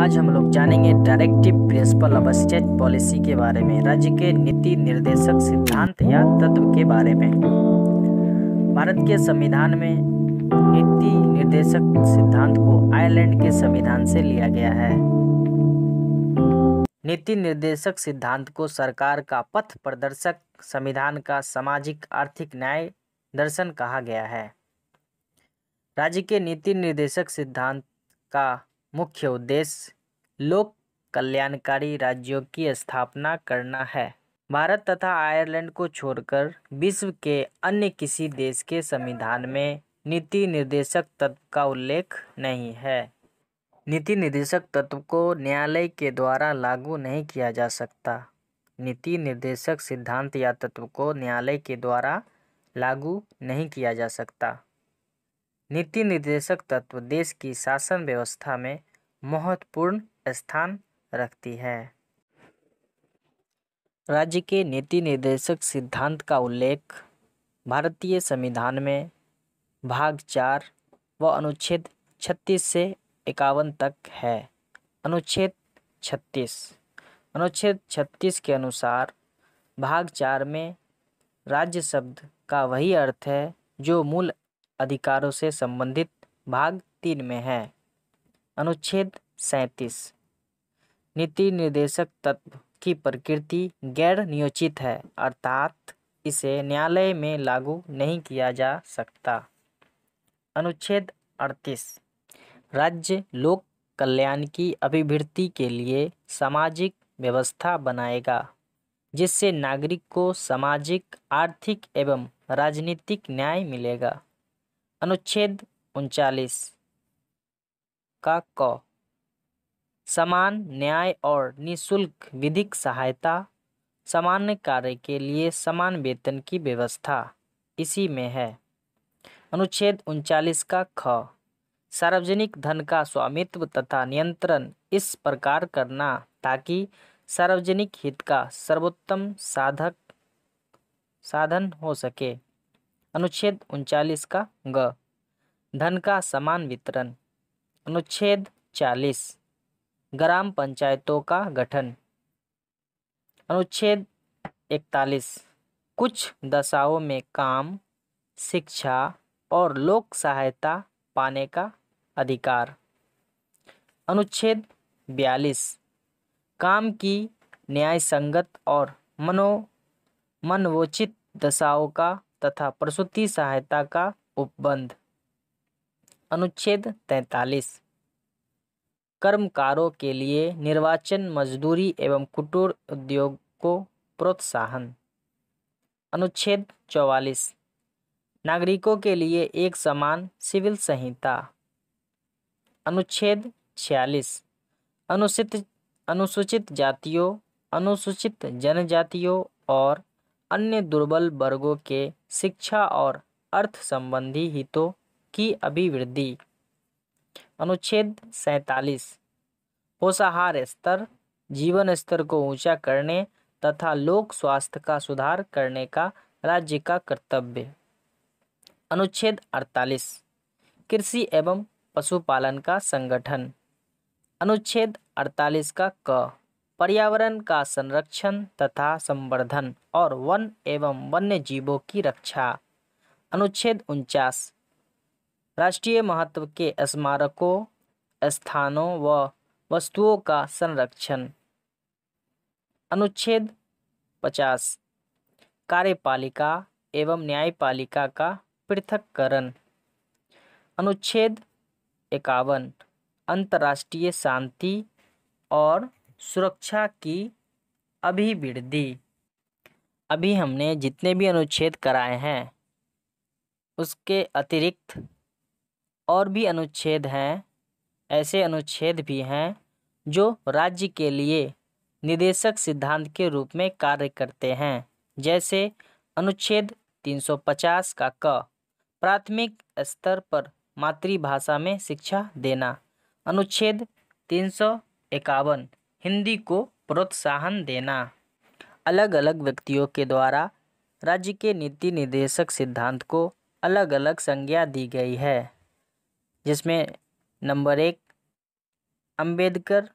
आज हम लोग जानेंगे directive principle of state policy के बारे में राज्य के नीति निर्देशक सिद्धांत या तत्व के बारे में भारत के संविधान में नीति निर्देशक सिद्धांत को आयरलैंड के संविधान से लिया गया है नीति निर्देशक सिद्धांत को सरकार का पथ प्रदर्शक संविधान का सामाजिक आर्थिक न्याय दर्शन कहा गया है राज्य के नीति निर्देशक सिद्धांत का मुख्य उद्देश्य लोक कल्याणकारी राज्यों की स्थापना करना है भारत तथा आयरलैंड को छोड़कर विश्व के अन्य किसी देश के संविधान में नीति निर्देशक तत्व का उल्लेख नहीं है नीति निर्देशक तत्व को न्यायालय के द्वारा लागू नहीं किया जा सकता नीति निर्देशक सिद्धांत या तत्व को न्यायालय के द्वारा लागू नहीं किया जा सकता नीति निर्देशक तत्व देश की शासन व्यवस्था में महत्वपूर्ण स्थान रखती है राज्य के नीति निर्देशक सिद्धांत का उल्लेख भारतीय संविधान में भाग चार व अनुच्छेद छत्तीस से इक्यावन तक है अनुच्छेद छत्तीस अनुच्छेद छत्तीस के अनुसार भाग चार में राज्य शब्द का वही अर्थ है जो मूल अधिकारों से संबंधित भाग तीन में है अनुच्छेद सैंतीस नीति निर्देशक तत्व की प्रकृति गैर नियोजित है अर्थात इसे न्यायालय में लागू नहीं किया जा सकता अनुच्छेद अड़तीस राज्य लोक कल्याण की अभिवृत्ति के लिए सामाजिक व्यवस्था बनाएगा जिससे नागरिक को सामाजिक आर्थिक एवं राजनीतिक न्याय मिलेगा अनुच्छेद उनचालीस का क समान न्याय और निशुल्क विधिक सहायता सामान्य कार्य के लिए समान वेतन की व्यवस्था इसी में है अनुच्छेद उनचालीस का ख सार्वजनिक धन का स्वामित्व तथा नियंत्रण इस प्रकार करना ताकि सार्वजनिक हित का सर्वोत्तम साधक साधन हो सके अनुच्छेद उनचालीस का ग धन का समान वितरण अनुच्छेद चालीस ग्राम पंचायतों का गठन अनुच्छेद इकतालीस कुछ दशाओं में काम शिक्षा और लोक सहायता पाने का अधिकार अनुच्छेद बयालीस काम की न्याय संगत और मनो मनवोचित दशाओं का तथा प्रसूति सहायता का उपबंध अनुच्छेद तैतालीस कर्मकारों के लिए निर्वाचन मजदूरी एवं कुटीर उद्योग को प्रोत्साहन अनुच्छेद चौवालीस नागरिकों के लिए एक समान सिविल संहिता अनुच्छेद छियालीस अनुसूचित अनुसूचित जातियों अनुसूचित जनजातियों और अन्य दुर्बल वर्गों के शिक्षा और अर्थ संबंधी हितों की अभिवृद्धि अनुच्छेद सैतालीस पोषाहार स्तर जीवन स्तर को ऊंचा करने तथा लोक स्वास्थ्य का सुधार करने का राज्य का कर्तव्य अनुच्छेद 48 कृषि एवं पशुपालन का संगठन अनुच्छेद 48 का क पर्यावरण का संरक्षण तथा संवर्धन और वन एवं वन्य जीवों की रक्षा अनुच्छेद उनचास राष्ट्रीय महत्व के स्मारकों स्थानों व वस्तुओं का संरक्षण अनुच्छेद पचास कार्यपालिका एवं न्यायपालिका का पृथककरण अनुच्छेद इक्यावन अंतर्राष्ट्रीय शांति और सुरक्षा की अभिवृद्धि अभी हमने जितने भी अनुच्छेद कराए हैं उसके अतिरिक्त और भी अनुच्छेद हैं ऐसे अनुच्छेद भी हैं जो राज्य के लिए निदेशक सिद्धांत के रूप में कार्य करते हैं जैसे अनुच्छेद 350 का क प्राथमिक स्तर पर मातृभाषा में शिक्षा देना अनुच्छेद तीन सौ इक्यावन हिंदी को प्रोत्साहन देना अलग अलग व्यक्तियों के द्वारा राज्य के नीति निर्देशक सिद्धांत को अलग अलग संज्ञा दी गई है जिसमें नंबर एक अंबेडकर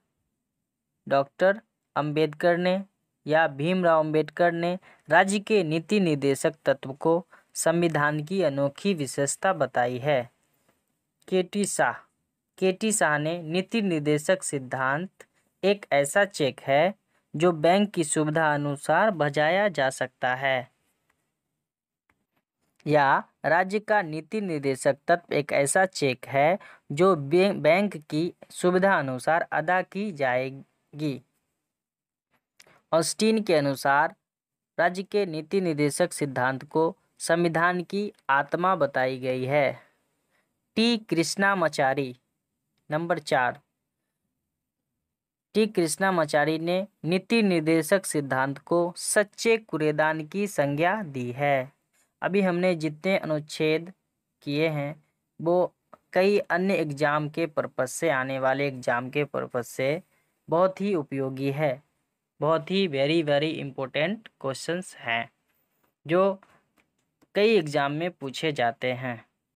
डॉक्टर अंबेडकर ने या भीमराव अंबेडकर ने राज्य के नीति निर्देशक तत्व को संविधान की अनोखी विशेषता बताई है केटी शाह केटी शाह ने नीति निर्देशक सिद्धांत एक ऐसा चेक है जो बैंक की सुविधा अनुसार भजाया जा सकता है या राज्य का नीति निर्देशक तत्व एक ऐसा चेक है जो बैंक की सुविधा अनुसार अदा की जाएगी ऑस्टिन के अनुसार राज्य के नीति निर्देशक सिद्धांत को संविधान की आत्मा बताई गई है टी कृष्णामाचारी नंबर चार टी कृष्णामाचारी ने नीति निर्देशक सिद्धांत को सच्चे कुरेदान की संज्ञा दी है अभी हमने जितने अनुच्छेद किए हैं वो कई अन्य एग्जाम के पर्पज़ से आने वाले एग्जाम के पर्पज़ से बहुत ही उपयोगी है बहुत ही वेरी वेरी इम्पोर्टेंट क्वेश्चंस हैं जो कई एग्ज़ाम में पूछे जाते हैं